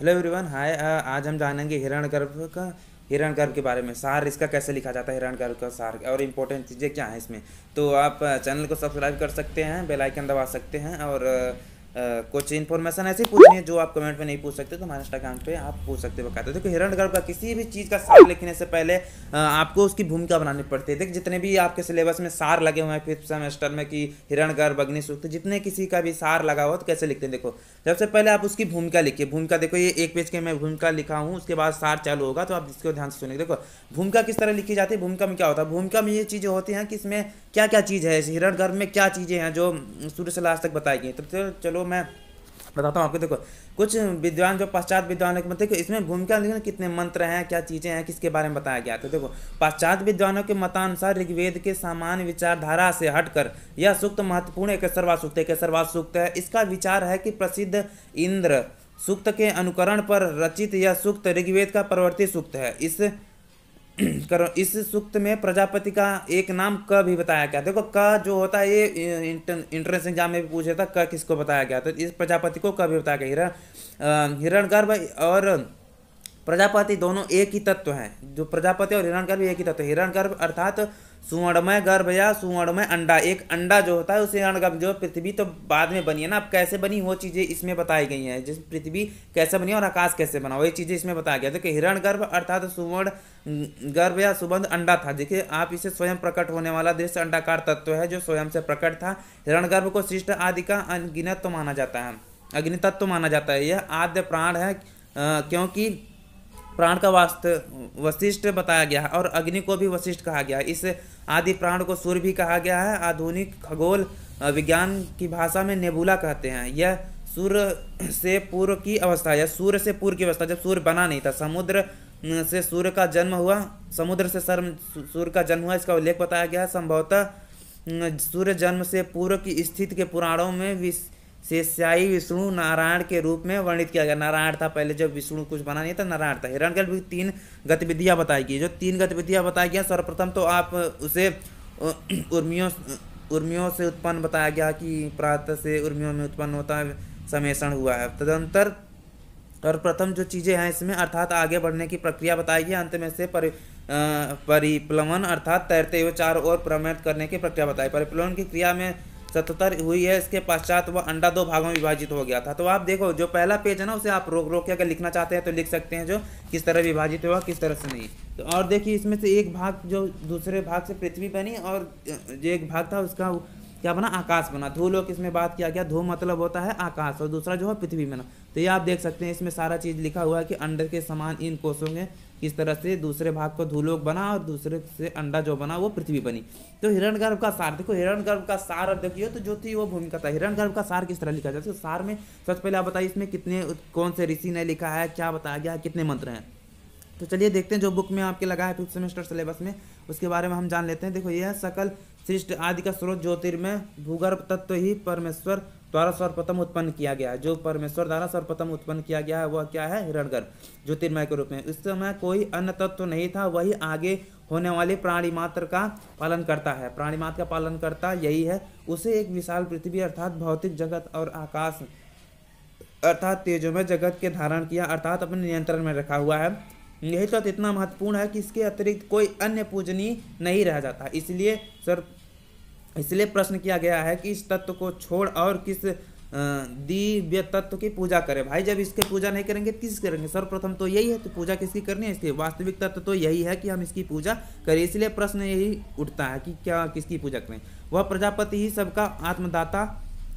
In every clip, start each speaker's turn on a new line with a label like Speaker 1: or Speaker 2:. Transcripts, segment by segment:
Speaker 1: hello everyone hi आज हम जानेंगे हिरण गर्भ का हिरण गर्भ के बारे में सार इसका कैसे लिखा जाता है हिरण गर्भ का सार और इम्पोर्टेंट चीज़ें क्या हैं इसमें तो आप चैनल uh, को सब्सक्राइब कर सकते हैं बेल आइकन दबा सकते हैं और uh, कुछ इन्फॉर्मेशन ऐसे पूछनी है जो आप कमेंट में नहीं पूछ सकते तो हमारे इंस्टाग्राम पे आप पूछ सकते बताते देखो हिरण गर्भ का किसी भी चीज़ का सार लिखने से पहले आपको उसकी भूमिका बनानी पड़ती है देख जितने भी आपके सिलेबस में सार लगे हुए हैं फिफ्थ सेमेस्टर में कि हिरण गर्भ सूक्त जितने किसी का भी सार लगा हुआ तो कैसे लिखते हैं देखो सबसे पहले आप उसकी भूमिका लिखिए भूमिका देखो ये एक पेज के मैं भूमिका लिखा हूँ उसके बाद सार चालू होगा तो आप इसको ध्यान से सुनिए देखो भूमिका किस तरह लिखी जाती है भूमिका में क्या होता है भूमिका में ये चीज़ें होती हैं कि इसमें क्या क्या चीज़ है हिरण गर्भ में क्या चीज़ें हैं जो सूर्य से लास्ट तक बताई गई तो चलो चलो तो मैं बताता हूँ आपको देखो कुछ विद्वान जो पाश्चात्य विद्वान मत मतलब देखो इसमें भूमिका देखो कितने मंत्र हैं क्या चीज़ें हैं किसके बारे में बताया गया तो देखो पश्चात विद्वानों के मतानुसार ऋग्वेद के सामान्य विचारधारा से हटकर यह सूक्त महत्वपूर्ण एक सर्वा सूक्त एक सर्वा सूक्त है इसका विचार है कि प्रसिद्ध इंद्र सूक्त के अनुकरण पर रचित यह सूक्त ऋग्वेद का परवर्ती सूक्त है इस करो इस सूक्त में प्रजापति का एक नाम क भी बताया गया देखो क जो होता है ये इंट्रेंस एग्जाम में भी पूछा था क किसको बताया गया तो इस प्रजापति को क भी बताया गया हिरण हिरण गर्भ और प्रजापति दोनों एक ही तत्व हैं जो प्रजापति और हिरण गर्भ एक ही तत्व हिरण गर्भ अर्थात सुवर्णमय गर्भ या सुवर्णमय अंडा एक अंडा जो होता है उस हिरण गर्भ जो पृथ्वी तो बाद में बनी है ना अब कैसे बनी वो चीज़ें इसमें बताई गई हैं जिस पृथ्वी कैसे बनी और आकाश कैसे बना वही चीज़ें इसमें बताया गया देखिए हिरण गर्भ अर्थात सुवर्ण गर्भ या सुबंध अंडा था देखिए आप इसे स्वयं प्रकट होने वाला दृश्य अंडाकार तत्व है जो स्वयं से प्रकट था हिरण गर्भ को शिष्ट आदि का अनगिनत माना जाता है अग्नि तत्व माना जाता है यह आद्य प्राण है क्योंकि प्राण का वास्तव वशिष्ठ बताया गया है और अग्नि को भी वशिष्ठ कहा गया है इस आदि प्राण को सूर्य भी कहा गया है आधुनिक खगोल विज्ञान की भाषा में नेबुला कहते हैं यह सूर्य से पूर्व की अवस्था या सूर्य से पूर्व की अवस्था जब सूर्य बना नहीं था समुद्र से सूर्य का जन्म हुआ समुद्र से सर्म सूर्य का जन्म हुआ इसका उल्लेख बताया गया है संभवतः सूर्य जन्म से पूर्व की स्थिति के पुराणों में विश शेष्याई विष्णु नारायण के रूप में वर्णित किया गया नारायण था पहले जब विष्णु कुछ बना नहीं था नारायण था हिरण गर्भ की तीन गतिविधियाँ बताई गई जो तीन गतिविधियाँ बताई गई सर्वप्रथम तो आप उसे उर्मियों उर्मियों से उत्पन्न बताया गया कि प्रातः से उर्मियों में उत्पन्न होता है समेषण हुआ है तदंतर और प्रथम जो चीज़ें हैं इसमें अर्थात आगे बढ़ने की प्रक्रिया बताई गई अंत में से परि परिप्लवन अर्थात तैरते हुए चारों ओर प्रमेत करने की प्रक्रिया बताई परिप्लवन की क्रिया में सतहत्तर हुई है इसके पश्चात वह अंडा दो भागों में विभाजित हो गया था तो आप देखो जो पहला पेज है ना उसे आप रोक रोक के अगर लिखना चाहते हैं तो लिख सकते हैं जो किस तरह विभाजित हुआ किस तरह से नहीं तो और देखिए इसमें से एक भाग जो दूसरे भाग से पृथ्वी बनी और जो एक भाग था उसका क्या बना आकाश बना धूलोक इसमें बात किया गया धू मतलब होता है आकाश और दूसरा जो है पृथ्वी बना तो ये आप देख सकते हैं इसमें सारा चीज़ लिखा हुआ है कि अंडर के समान इन कोषों में किस तरह से दूसरे भाग को धूलोक बना और दूसरे से अंडा जो बना वो पृथ्वी बनी तो हिरण गर्भ का सार देखो हिरण गर्भ का सार अब देखिए तो जो थी वो भूमिका था हिरण गर्भ का सार किस तरह लिखा जाए है तो सार में सबसे पहले आप बताइए इसमें कितने कौन से ऋषि ने लिखा है क्या बताया गया है कितने मंत्र हैं तो चलिए देखते हैं जो बुक में आपके लगा है फिफ्थ सेमेस्टर सिलेबस में उसके बारे में हम जान लेते हैं देखो यह है सकल सृष्ट आदि का स्रोत ज्योतिर्मय भूगर्भ तत्व ही परमेश्वर द्वारा सर्वप्रथम उत्पन्न किया गया जो परमेश्वर द्वारा सर्वप्रथम उत्पन्न किया गया है वह क्या है हिरणगर ज्योतिर्मय के रूप में इस समय कोई अन्य तत्व नहीं था वही आगे होने वाले प्राणी मात्र का पालन करता है प्राणी मात्र का पालन करता यही है उसे एक विशाल पृथ्वी अर्थात भौतिक जगत और आकाश अर्थात तेजोमय जगत के धारण किया अर्थात अपने नियंत्रण में रखा हुआ है यही तत्व तो इतना महत्वपूर्ण है कि इसके अतिरिक्त कोई अन्य पूजनीय नहीं रह जाता इसलिए सर इसलिए प्रश्न किया गया है कि इस तत्व को छोड़ और किस दिव्य तत्व की पूजा करें भाई जब इसके पूजा नहीं करेंगे किस करेंगे सर्वप्रथम तो यही है तो पूजा किसकी करनी है इसकी वास्तविक तत्व तो यही है कि हम इसकी पूजा करें इसलिए प्रश्न यही उठता है कि क्या किसकी पूजा करें वह प्रजापति ही सबका आत्मदाता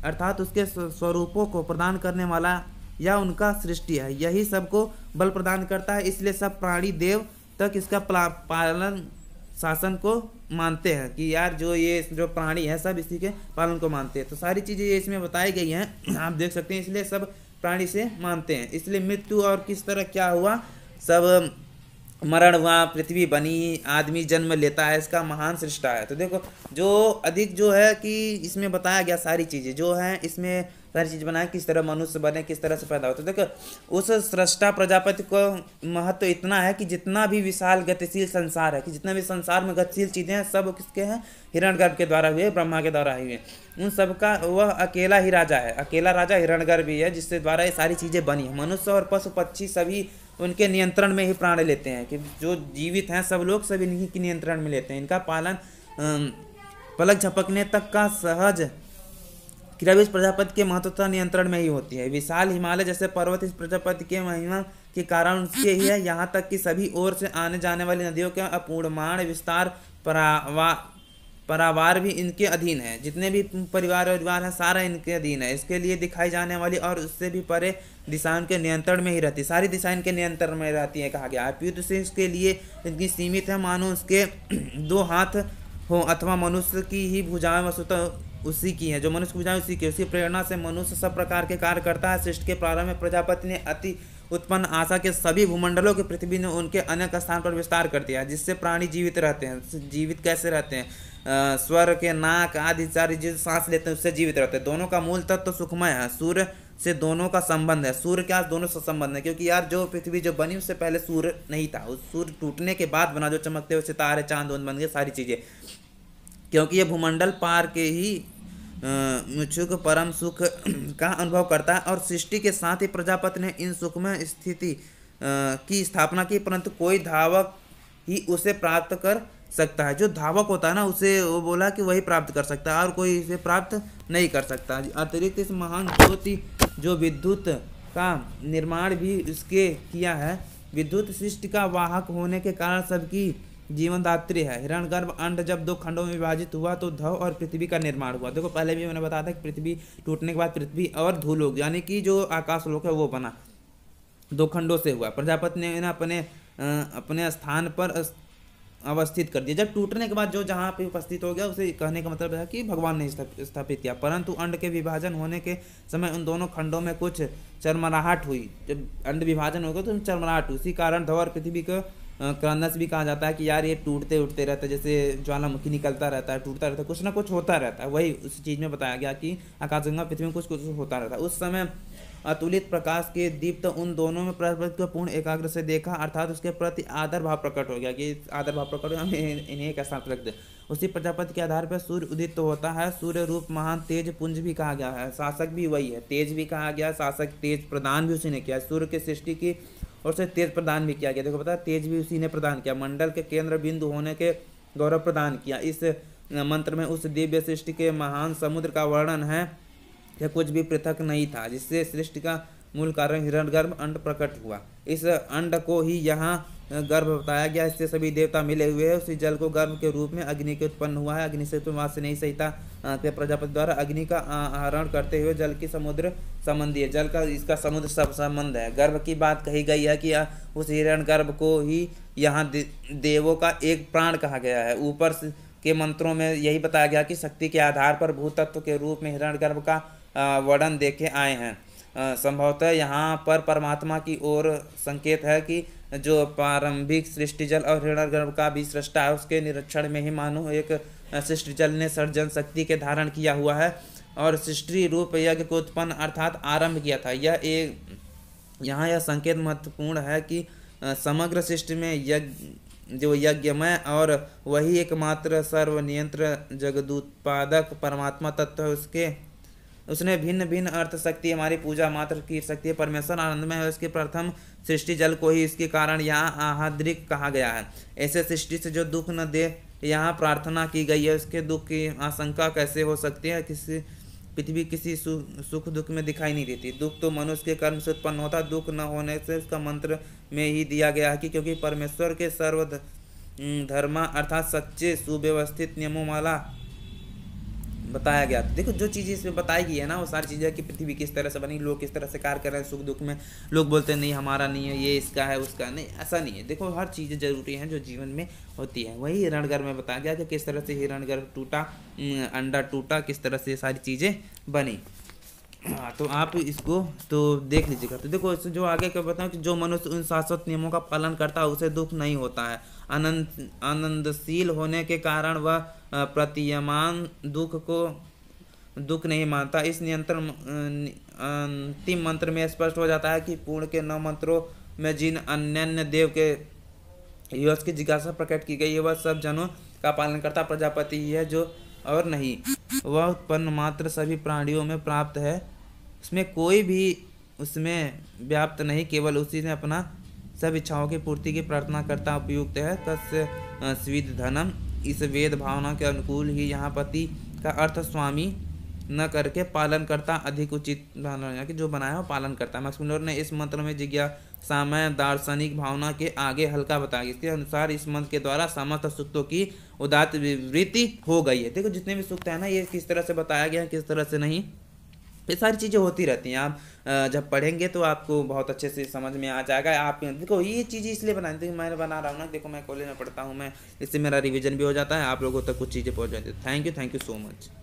Speaker 1: अर्थात उसके स्वरूपों को प्रदान करने वाला या उनका सृष्टि है यही सबको बल प्रदान करता है इसलिए सब प्राणी देव तक इसका पालन शासन को मानते हैं कि यार जो ये जो प्राणी है सब इसी के पालन को मानते हैं तो सारी चीज़ें ये इसमें बताई गई हैं आप देख सकते हैं इसलिए सब प्राणी से मानते हैं इसलिए मृत्यु और किस तरह क्या हुआ सब मरण हुआ पृथ्वी बनी आदमी जन्म लेता है इसका महान सृष्टा है तो देखो जो अधिक जो है कि इसमें बताया गया सारी चीज़ें जो हैं इसमें सारी चीज़ बनाए किस तरह मनुष्य बने किस तरह से पैदा हो तो देखो उस सृष्टा प्रजापति को महत्व तो इतना है कि जितना भी विशाल गतिशील संसार है कि जितना भी संसार में गतिशील चीज़ें हैं सब किसके हैं हिरणगर्भ के द्वारा हुए ब्रह्मा के द्वारा हुए उन सब का वह अकेला ही राजा है अकेला राजा हिरणगर भी है जिसके द्वारा ये सारी चीज़ें बनी है मनुष्य और पशु पक्षी सभी उनके नियंत्रण में ही प्राण लेते हैं कि जो जीवित हैं सब लोग सब इन्हीं के नियंत्रण में लेते हैं इनका पालन पलक झपकने तक का सहज क्रवि इस प्रजापति के महत्वता नियंत्रण में ही होती है विशाल हिमालय जैसे पर्वत इस प्रजापति के महिमा के कारण उसके ही है यहाँ तक कि सभी ओर से आने जाने वाली नदियों का अपूर्णमाण विस्तार परावा परावार भी इनके अधीन है जितने भी परिवार परिवार हैं सारा इनके अधीन है इसके लिए दिखाई जाने वाली और उससे भी परे दिशाओं के नियंत्रण में ही रहती है सारी दिशा इनके नियंत्रण में रहती है कहा गया अपियुत से इसके लिए इनकी सीमित है मानो उसके दो हाथ हो अथवा मनुष्य की ही भुजाएं वस्तुतः उसी की हैं जो मनुष्य भुजाएं उसी की उसी प्रेरणा से मनुष्य सब प्रकार के कार्य करता है सृष्टि के प्रारंभ में प्रजापति ने अति उत्पन्न आशा के सभी भूमंडलों के पृथ्वी ने उनके अनेक स्थान पर विस्तार कर दिया जिससे प्राणी जीवित रहते हैं जीवित कैसे रहते हैं स्वर के नाक आदि सारी चीज सांस लेते हैं उससे जीवित रहते हैं दोनों का मूल तत्व तो सुखमय है सूर्य से दोनों का संबंध है सूर्य के आज दोनों से संबंध है क्योंकि यार जो पृथ्वी जो बनी उससे पहले सूर्य नहीं था उस सूर्य टूटने के बाद बना जो चमकते हुए सितारे चांद वंद बन गए सारी चीज़ें क्योंकि ये भूमंडल पार के ही मुचुक परम सुख का अनुभव करता है और सृष्टि के साथ ही प्रजापति ने इन सुख में स्थिति की स्थापना की परंतु कोई धावक ही उसे प्राप्त कर सकता है जो धावक होता है ना उसे वो बोला कि वही प्राप्त कर सकता है और कोई इसे प्राप्त नहीं कर सकता अतिरिक्त इस महान ज्योति जो विद्युत का निर्माण भी उसके किया है विद्युत सृष्टि का वाहक होने के कारण सबकी जीवनदात्री है हिरणगर्भ अंड जब दो खंडों में विभाजित हुआ तो धव और पृथ्वी का निर्माण हुआ देखो पहले भी मैंने बताया था कि पृथ्वी टूटने के बाद पृथ्वी और धूलोक यानी कि जो आकाश लोक है वो बना दो खंडों से हुआ प्रजापति ने अपने अपने स्थान पर अवस्थित कर दिया जब टूटने के बाद जो जहाँ पे उपस्थित हो गया उसे कहने का मतलब है कि भगवान ने स्थापित किया परंतु अंड के विभाजन होने के समय उन दोनों खंडों में कुछ चरमराहट हुई जब अंड विभाजन हो गया तो चरमराहट उसी कारण धवर पृथ्वी को क्रंदस भी कहा जाता है कि यार ये टूटते उठते रहता है जैसे ज्वालामुखी निकलता रहता है टूटता रहता है कुछ ना कुछ होता रहता है वही उस चीज़ में बताया गया कि आकाशगंगा पृथ्वी में कुछ कुछ होता रहता है उस समय अतुलित प्रकाश के दीप्त उन दोनों में परस्पर को पूर्ण एकाग्र से देखा अर्थात उसके प्रति आदर भाव प्रकट हो गया कि आदर भाव प्रकट हो गया इन्हें एक साथ रख दे उसी प्रजापति के आधार पर सूर्य उदित तो होता है सूर्य रूप महान तेज पुंज भी कहा गया है शासक भी वही है तेज भी कहा गया शासक तेज प्रदान भी उसी ने किया सूर्य की सृष्टि की और उसे तेज प्रदान भी किया गया देखो पता तेज भी उसी ने प्रदान किया मंडल के केंद्र बिंदु होने के गौरव प्रदान किया इस मंत्र में उस दिव्य सृष्टि के महान समुद्र का वर्णन है यह कुछ भी पृथक नहीं था जिससे सृष्टि का मूल कारण हिरण गर्भ अंड प्रकट हुआ इस अंड को ही यहाँ गर्भ बताया गया इससे सभी देवता मिले हुए हैं उसी जल को गर्भ के रूप में अग्नि के उत्पन्न हुआ है अग्नि से तुम्हार तो से नहीं सहिता के प्रजापति द्वारा अग्नि का आहरण करते हुए जल की समुद्र संबंधी है जल का इसका समुद्र सब संबंध है गर्भ की बात कही गई है कि उस हिरण गर्भ को ही यहाँ देवों का एक प्राण कहा गया है ऊपर के मंत्रों में यही बताया गया कि शक्ति के आधार पर भूतत्व के रूप में हिरण गर्भ का वर्णन देखे आए हैं संभवतः यहाँ पर परमात्मा की ओर संकेत है कि जो प्रारंभिक सृष्टि जल और गर्भ का भी सृष्टा है उसके निरीक्षण में ही मानो एक सृष्टि जल ने सर्जन शक्ति के धारण किया हुआ है और सृष्टि रूप यज्ञ को उत्पन्न अर्थात आरंभ किया था यह एक यहाँ यह संकेत महत्वपूर्ण है कि समग्र सृष्टि में यज्ञ जो यज्ञमय और वही एकमात्र सर्वनियंत्र जगदुत्पादक परमात्मा तत्व है उसके उसने भिन्न भिन्न अर्थ शक्ति हमारी पूजा मात्र की शक्ति है परमेश्वर में है उसके प्रथम सृष्टि जल को ही इसके कारण यहाँ आहाद्रिक कहा गया है ऐसे सृष्टि से जो दुख न दे यहाँ प्रार्थना की गई है उसके दुख की आशंका कैसे हो सकती है किसी पृथ्वी किसी सु, सुख दुख में दिखाई नहीं देती दुख तो मनुष्य के कर्म से उत्पन्न होता दुख न होने से उसका मंत्र में ही दिया गया है कि क्योंकि परमेश्वर के सर्व धर्मा अर्थात सच्चे सुव्यवस्थित नियमों वाला बताया गया देखो जो चीज़ें इसमें बताई गई है ना वो सारी चीज़ें कि पृथ्वी किस तरह से बनी लोग किस तरह से कार्य कर रहे हैं सुख दुख में लोग बोलते हैं नहीं हमारा नहीं है ये इसका है उसका नहीं ऐसा नहीं है देखो हर चीज़ें जरूरी हैं जो जीवन में होती है वही हिरणगढ़ में बताया गया कि किस तरह से हिरणगढ़ टूटा अंडा टूटा किस तरह से ये सारी चीज़ें बनी हाँ तो आप इसको तो देख लीजिएगा तो देखो जो आगे क्या बताऊँ कि जो मनुष्य उन शाश्वत नियमों का पालन करता है उसे दुख नहीं होता है आनंद आनंदशील होने के कारण वह प्रतीयमान दुख को दुख नहीं मानता इस नियंत्रण अंतिम मंत्र में स्पष्ट हो जाता है कि पूर्ण के नौ मंत्रों में जिन अन्य देव के यश की जिज्ञासा प्रकट की गई है वह सब जनों का पालन करता प्रजापति है जो और नहीं वह उत्पन्न मात्र सभी प्राणियों में प्राप्त है उसमें कोई भी उसमें व्याप्त नहीं केवल उसी ने अपना सब इच्छाओं की पूर्ति की प्रार्थना करता उपयुक्त है तस् स्विद धनम इस वेद भावना के अनुकूल ही यहाँ पति का अर्थ स्वामी न करके पालन करता अधिक उचित भावना कि जो बनाया हो पालन करता मक्सुंदर ने इस मंत्र में जिज्ञा सामय दार्शनिक भावना के आगे हल्का बताया इसके अनुसार इस मंत्र के द्वारा समस्त सुक्तों की उदात विवृत्ति हो गई है देखो जितने भी सुक्त है ना ये किस तरह से बताया गया है किस तरह से नहीं ये सारी चीज़ें होती रहती हैं आप जब पढ़ेंगे तो आपको बहुत अच्छे से समझ में आ जाएगा आप देखो ये चीज़ें इसलिए बनाई थी मैं बना रहा हूँ ना देखो मैं कॉलेज में पढ़ता हूँ मैं इससे मेरा रिविजन भी हो जाता है आप लोगों तक कुछ चीज़ें पहुँच जाती है thank you thank you so much